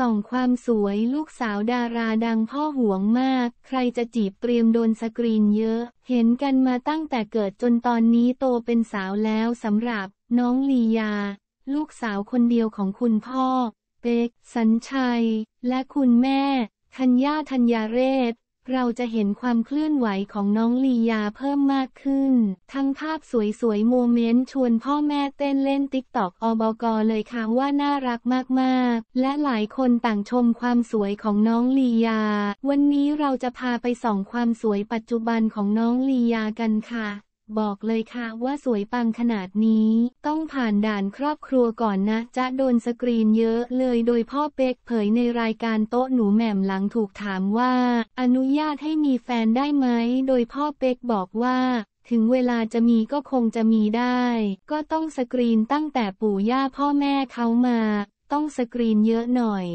ส่องความสวยลูกสาวดาราดังพ่อห่วงมาก ใครจะจีบเตรียมโดนสกรีนเยอะ เห็นกันมาตั้งแต่เกิดจนตอนนี้โตเป็นสาวแล้วสำหรับน้องลียา ลูกสาวคนเดียวของคุณพ่อ เป๊กสัญชัยและคุณแม่ธัญญาธัญญาเรศเราจะเห็นความเคลื่อนไหวของน้องลียาเพิ่มมากขึ้นภาพสวยๆโมเมนต์ชวนพ่อแม่เต้นเล่นติ๊กตอกอบกเลยค่ะว่าน่ารักมาก ๆ และหลายคนต่างชมความสวยของน้องลียา วันนี้เราจะพาไปส่องความสวยปัจจุบันของน้องลียากันค่ะ บอกเลยค่ะ ว่าสวยปังขนาดนี้ ต้องผ่านด่านครอบครัวก่อนนะ จะโดนสกรีนเยอะเลยโดยพ่อเป็กเผยในรายการโต๊ะหนูแหม่มหลังถูกถามว่า อนุญาตให้มีแฟนได้ไหมโดยพ่อเป็กบอกว่าถึงเวลาจะมีก็คงจะมีได้ ก็ต้องสกรีนตั้งแต่ปู่ย่าพ่อแม่เขามา ต้องสกรีนเยอะหน่อย